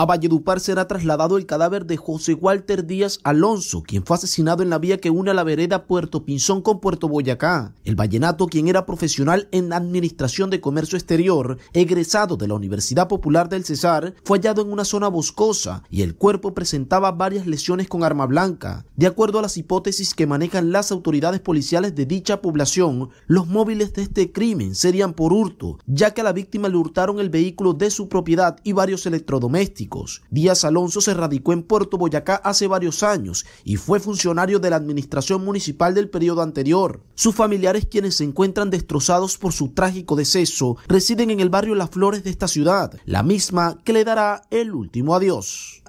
A Valledupar será trasladado el cadáver de José Walter Díaz Alonso, quien fue asesinado en la vía que une a la vereda Puerto Pinzón con Puerto Boyacá. El vallenato, quien era profesional en Administración de Comercio Exterior, egresado de la Universidad Popular del Cesar, fue hallado en una zona boscosa y el cuerpo presentaba varias lesiones con arma blanca. De acuerdo a las hipótesis que manejan las autoridades policiales de dicha población, los móviles de este crimen serían por hurto, ya que a la víctima le hurtaron el vehículo de su propiedad y varios electrodomésticos. Díaz Alonso se radicó en Puerto Boyacá hace varios años y fue funcionario de la administración municipal del periodo anterior. Sus familiares, quienes se encuentran destrozados por su trágico deceso, residen en el barrio Las Flores de esta ciudad, la misma que le dará el último adiós.